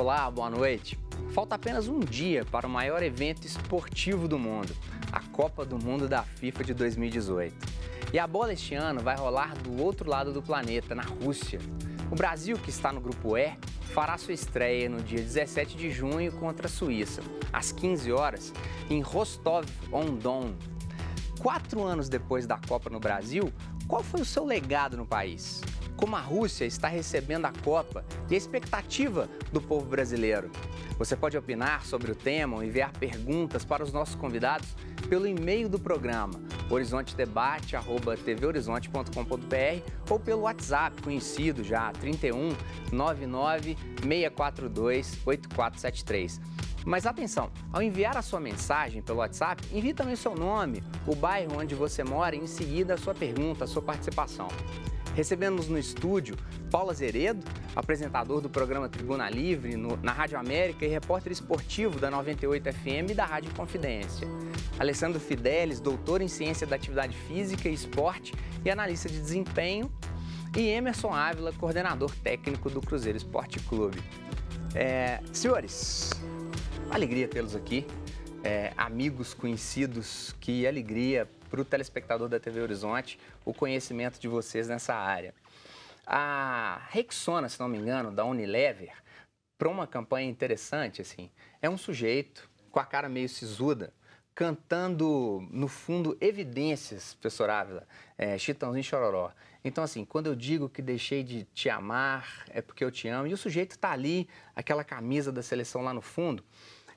Olá, boa noite. Falta apenas um dia para o maior evento esportivo do mundo, a Copa do Mundo da FIFA de 2018. E a bola este ano vai rolar do outro lado do planeta, na Rússia. O Brasil, que está no grupo E, fará sua estreia no dia 17 de junho contra a Suíça, às 15 horas, em Rostov-on-Don. Quatro anos depois da Copa no Brasil, qual foi o seu legado no país? como a Rússia está recebendo a Copa e a expectativa do povo brasileiro. Você pode opinar sobre o tema ou enviar perguntas para os nossos convidados pelo e-mail do programa horizontedebate@tvhorizonte.com.br ou pelo WhatsApp conhecido já 31 99 642 8473. Mas atenção, ao enviar a sua mensagem pelo WhatsApp, envie também o seu nome, o bairro onde você mora e em seguida a sua pergunta, a sua participação. Recebemos no estúdio Paula Zeredo, apresentador do programa Tribuna Livre no, na Rádio América e repórter esportivo da 98 FM e da Rádio Confidência. Alessandro Fidelis, doutor em ciência da atividade física e esporte e analista de desempenho. E Emerson Ávila, coordenador técnico do Cruzeiro Esporte Clube. É, senhores, alegria tê-los aqui. É, amigos, conhecidos, que alegria para o telespectador da TV Horizonte o conhecimento de vocês nessa área. A Rexona, se não me engano, da Unilever, para uma campanha interessante, assim, é um sujeito com a cara meio sisuda, cantando, no fundo, evidências, professor Ávila, é, Chitãozinho Chororó. Então, assim, quando eu digo que deixei de te amar, é porque eu te amo, e o sujeito está ali, aquela camisa da seleção lá no fundo.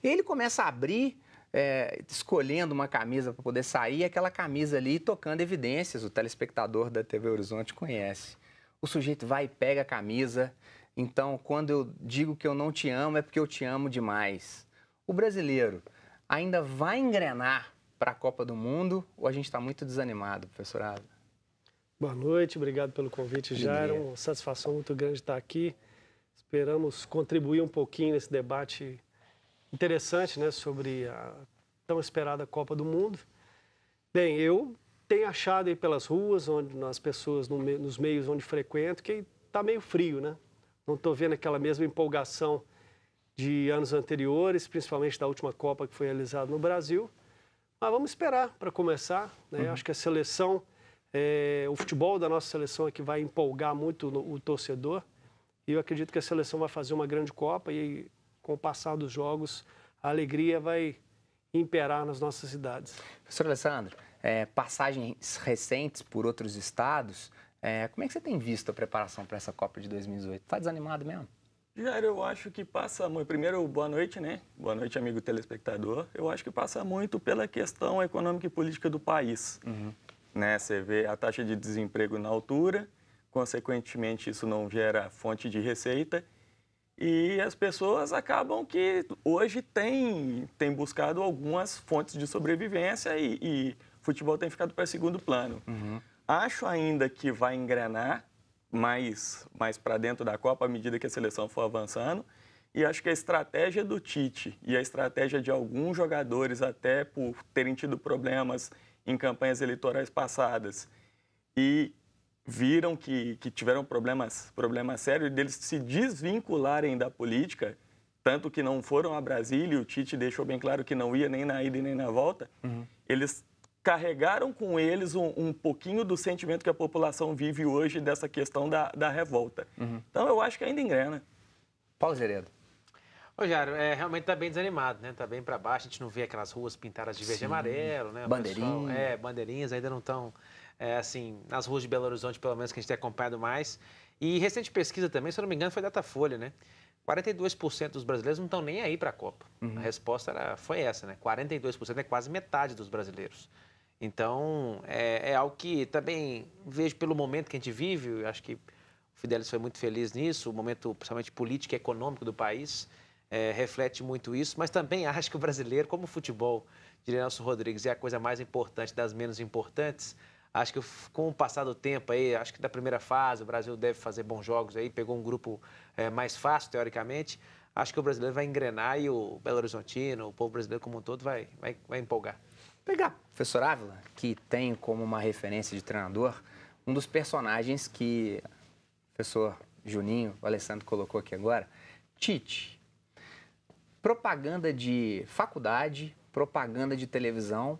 Ele começa a abrir é, escolhendo uma camisa para poder sair, aquela camisa ali tocando evidências, o telespectador da TV Horizonte conhece. O sujeito vai e pega a camisa. Então, quando eu digo que eu não te amo, é porque eu te amo demais. O brasileiro ainda vai engrenar para a Copa do Mundo ou a gente está muito desanimado, professorado? Boa noite, obrigado pelo convite, Jairo. Uma satisfação muito grande estar aqui. Esperamos contribuir um pouquinho nesse debate interessante né, sobre a tão esperada Copa do Mundo. Bem, eu tenho achado aí pelas ruas, onde nas pessoas no, nos meios onde frequento, que está meio frio, né? Não estou vendo aquela mesma empolgação de anos anteriores, principalmente da última Copa que foi realizada no Brasil. Mas vamos esperar para começar. Né? Uhum. Acho que a seleção, é, o futebol da nossa seleção é que vai empolgar muito no, o torcedor. E eu acredito que a seleção vai fazer uma grande Copa e com o passar dos jogos, a alegria vai imperar nas nossas cidades. Professor Alessandro, é, passagens recentes por outros estados, é, como é que você tem visto a preparação para essa Copa de 2018? Está desanimado mesmo? Jair, eu acho que passa muito. Primeiro, boa noite, né? Boa noite, amigo telespectador. Eu acho que passa muito pela questão econômica e política do país. Uhum. Né? Você vê a taxa de desemprego na altura, consequentemente, isso não gera fonte de receita e as pessoas acabam que hoje têm tem buscado algumas fontes de sobrevivência e, e futebol tem ficado para segundo plano. Uhum. Acho ainda que vai engrenar mais, mais para dentro da Copa à medida que a seleção for avançando. E acho que a estratégia do Tite e a estratégia de alguns jogadores, até por terem tido problemas em campanhas eleitorais passadas, e viram que, que tiveram problemas, problemas sérios deles se desvincularem da política, tanto que não foram a Brasília, o Tite deixou bem claro que não ia nem na ida e nem na volta, uhum. eles carregaram com eles um, um, pouquinho do sentimento que a população vive hoje dessa questão da, da revolta. Uhum. Então, eu acho que ainda engrena. Paulo Zeredo. Jairo é, realmente está bem desanimado, né? Está bem para baixo, a gente não vê aquelas ruas pintadas de verde Sim. e amarelo, né? Bandeirinhas. É, bandeirinhas ainda não estão é, assim, nas ruas de Belo Horizonte, pelo menos, que a gente tem acompanhado mais. E recente pesquisa também, se eu não me engano, foi Folha né? 42% dos brasileiros não estão nem aí para a Copa. Uhum. A resposta era, foi essa, né? 42% é quase metade dos brasileiros. Então, é, é, algo que também vejo pelo momento que a gente vive, eu acho que o Fidelis foi muito feliz nisso, o momento, principalmente político e econômico do país, é, reflete muito isso, mas também acho que o brasileiro, como o futebol, diria Nelson Rodrigues, é a coisa mais importante das menos importantes, Acho que com o passar do tempo aí, acho que da primeira fase, o Brasil deve fazer bons jogos aí, pegou um grupo é, mais fácil, teoricamente. Acho que o brasileiro vai engrenar e o Belo Horizontino, o povo brasileiro como um todo, vai, vai, vai empolgar. Pegar. Professor Ávila, que tem como uma referência de treinador, um dos personagens que o professor Juninho, o Alessandro colocou aqui agora, Tite. Propaganda de faculdade, propaganda de televisão,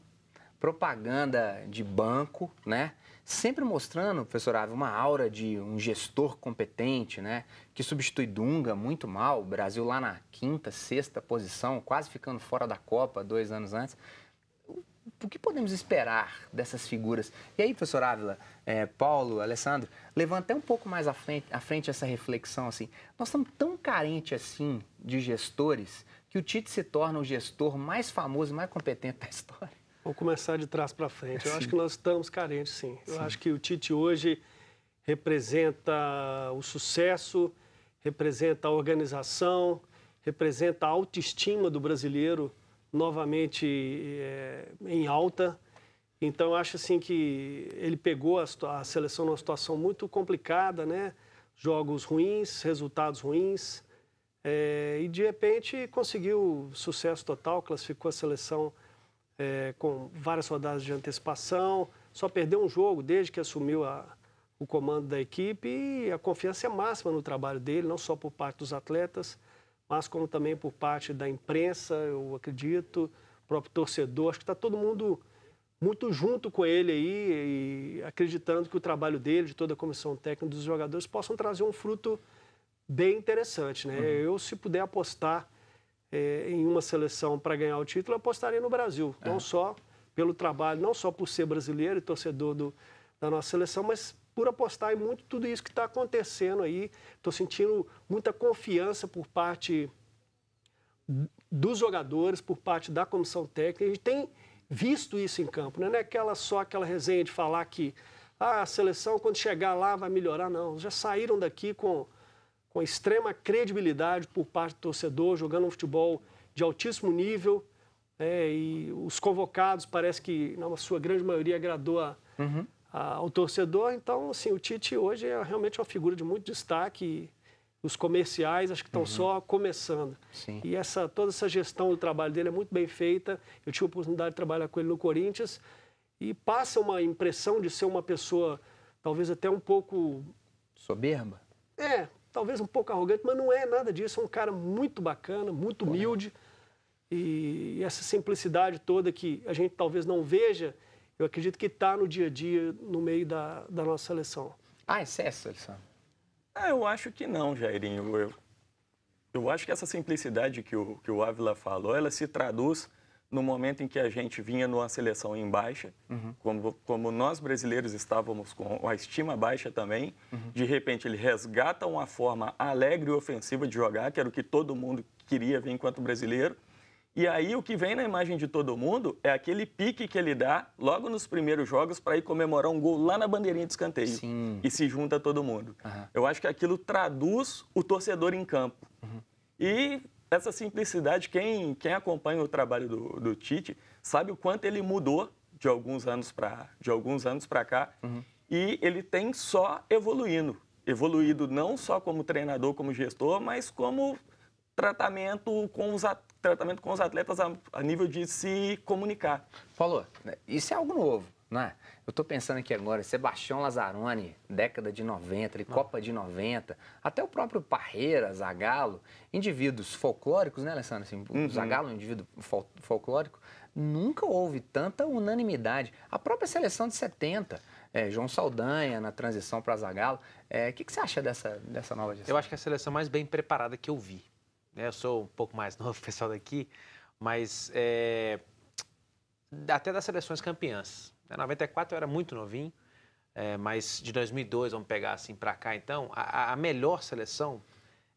propaganda de banco, né? Sempre mostrando, professor Ávila, uma aura de um gestor competente, né? Que substitui Dunga muito mal, o Brasil lá na quinta, sexta posição, quase ficando fora da Copa dois anos antes o que podemos esperar dessas figuras? E aí, professor Ávila, é, Paulo, Alessandro, levanta até um pouco mais à frente, à frente essa reflexão, assim, nós estamos tão carentes, assim, de gestores, que o Tite se torna o gestor mais famoso, e mais competente da história. Vou começar de trás para frente. Eu sim. acho que nós estamos carentes, sim. sim. Eu acho que o Tite hoje representa o sucesso, representa a organização, representa a autoestima do brasileiro novamente é, em alta. Então, eu acho assim que ele pegou a, a seleção numa situação muito complicada, né? Jogos ruins, resultados ruins. É, e de repente conseguiu sucesso total, classificou a seleção é, com várias rodadas de antecipação, só perdeu um jogo desde que assumiu a, o comando da equipe e a confiança é máxima no trabalho dele, não só por parte dos atletas, mas como também por parte da imprensa, eu acredito, próprio torcedor, acho que está todo mundo muito junto com ele aí e acreditando que o trabalho dele, de toda a comissão técnica dos jogadores, possam trazer um fruto bem interessante, né? Uhum. Eu, se puder apostar é, em uma seleção para ganhar o título, eu apostaria no Brasil. É. Não só pelo trabalho, não só por ser brasileiro e torcedor do, da nossa seleção, mas por apostar em muito tudo isso que está acontecendo aí. Estou sentindo muita confiança por parte dos jogadores, por parte da comissão técnica. A gente tem visto isso em campo, né? não é aquela, só aquela resenha de falar que ah, a seleção, quando chegar lá, vai melhorar. Não, já saíram daqui com com extrema credibilidade por parte do torcedor, jogando um futebol de altíssimo nível. É, e os convocados, parece que, na sua grande maioria, agradou a, uhum. a, ao torcedor. Então, assim, o Tite hoje é realmente uma figura de muito destaque. os comerciais acho que estão uhum. só começando. Sim. E essa, toda essa gestão do trabalho dele é muito bem feita. Eu tive a oportunidade de trabalhar com ele no Corinthians e passa uma impressão de ser uma pessoa talvez até um pouco soberba. É, talvez um pouco arrogante, mas não é nada disso. É um cara muito bacana, muito humilde. E essa simplicidade toda que a gente talvez não veja, eu acredito que está no dia a dia, no meio da, da nossa seleção. Ah, excesso, seleção Ah, eu acho que não, Jairinho. Eu, eu acho que essa simplicidade que o, que o Ávila falou, ela se traduz no momento em que a gente vinha numa seleção em baixa, uhum. como, como nós brasileiros estávamos com a estima baixa também, uhum. de repente ele resgata uma forma alegre e ofensiva de jogar, que era o que todo mundo queria ver enquanto brasileiro. E aí o que vem na imagem de todo mundo é aquele pique que ele dá logo nos primeiros jogos para ir comemorar um gol lá na bandeirinha de escanteio. Sim. E se junta todo mundo. Uhum. Eu acho que aquilo traduz o torcedor em campo. Uhum. E essa simplicidade, quem, quem acompanha o trabalho do, do Tite sabe o quanto ele mudou de alguns anos para de alguns anos para cá uhum. e ele tem só evoluindo, evoluído não só como treinador, como gestor, mas como tratamento com os tratamento com os atletas a, a nível de se comunicar. Falou, né? isso é algo novo. É? Eu estou pensando aqui agora, Sebastião Lazzaroni, década de 90, Copa de 90, até o próprio Parreira, Zagalo, indivíduos folclóricos, né, Alessandro? Assim, uhum. Zagalo é um indivíduo fol folclórico, nunca houve tanta unanimidade. A própria seleção de 70, é, João Saldanha na transição para Zagallo. É, o é, que, que, você acha dessa, dessa nova gestão? Eu acho que é a seleção mais bem preparada que eu vi. Né? Eu sou um pouco mais novo, pessoal daqui, mas é, até das seleções campeãs. Né? 94 eu era muito novinho, é, mas de 2002, vamos pegar assim para cá então, a, a melhor seleção,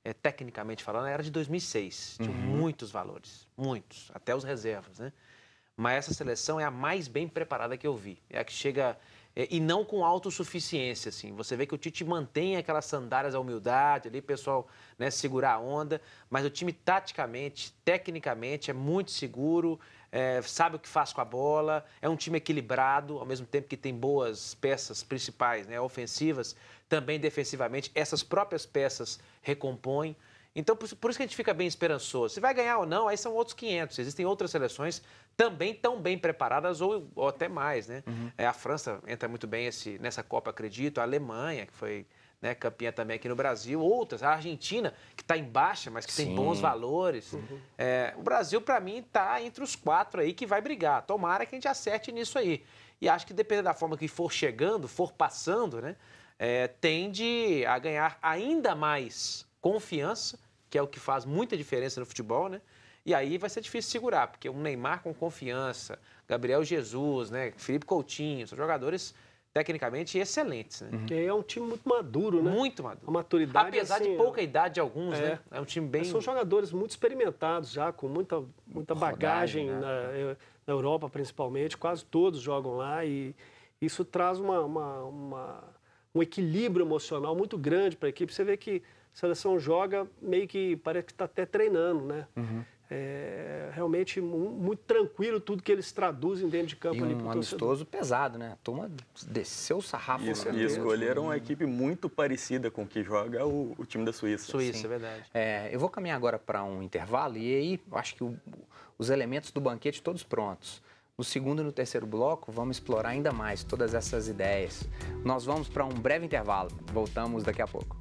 é, tecnicamente falando, era de 2006. Uhum. Tinha muitos valores, muitos, até os reservas, né? Mas essa seleção é a mais bem preparada que eu vi. É a que chega é, e não com autossuficiência, assim. Você vê que o Tite mantém aquelas sandálias, a humildade ali, pessoal, né, segurar a onda, mas o time taticamente, tecnicamente, é muito seguro, é, sabe o que faz com a bola, é um time equilibrado, ao mesmo tempo que tem boas peças principais, né, ofensivas, também defensivamente, essas próprias peças recompõem. Então, por, por isso que a gente fica bem esperançoso. Se vai ganhar ou não, aí são outros 500. Existem outras seleções também tão bem preparadas ou, ou até mais, né? Uhum. É, a França entra muito bem esse, nessa Copa, acredito. A Alemanha, que foi né, campeã também aqui no Brasil, outras, a Argentina, que está em baixa, mas que Sim. tem bons valores. Uhum. É, o Brasil, para mim, está entre os quatro aí que vai brigar. Tomara que a gente acerte nisso aí. E acho que dependendo da forma que for chegando, for passando, né, é, tende a ganhar ainda mais confiança, que é o que faz muita diferença no futebol, né? E aí vai ser difícil segurar, porque um Neymar com confiança, Gabriel Jesus, né, Felipe Coutinho, são jogadores tecnicamente excelentes, né? é um time muito maduro, né? Muito maduro. A maturidade apesar assim, de pouca é... idade de alguns, é. né? É um time bem São jogadores muito experimentados já, com muita muita bagagem, né? na, eh, na, Europa principalmente, quase todos jogam lá e isso traz uma, uma, uma um equilíbrio emocional muito grande para a equipe. Você vê que a seleção joga meio que parece que está até treinando, né? Uhum. É, realmente muito tranquilo tudo que eles traduzem dentro de campo. E ali um amistoso pesado, né? A turma desceu o sarrafo. Isso, né? e escolheram uma equipe muito parecida com que joga o, o time da Suíça. Suíça, Sim. é verdade. É, eu vou caminhar agora para um intervalo e aí eu acho que o, os elementos do banquete todos prontos. No segundo e no terceiro bloco, vamos explorar ainda mais todas essas ideias. Nós vamos para um breve intervalo. Voltamos daqui a pouco.